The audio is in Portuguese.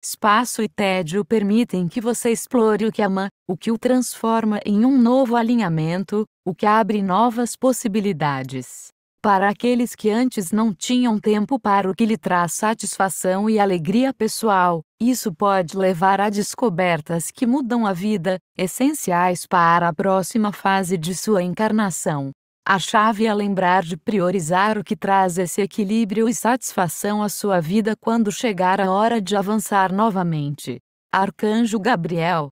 Espaço e tédio permitem que você explore o que ama, o que o transforma em um novo alinhamento, o que abre novas possibilidades. Para aqueles que antes não tinham tempo para o que lhe traz satisfação e alegria pessoal, isso pode levar a descobertas que mudam a vida, essenciais para a próxima fase de sua encarnação. A chave é lembrar de priorizar o que traz esse equilíbrio e satisfação à sua vida quando chegar a hora de avançar novamente. Arcanjo Gabriel,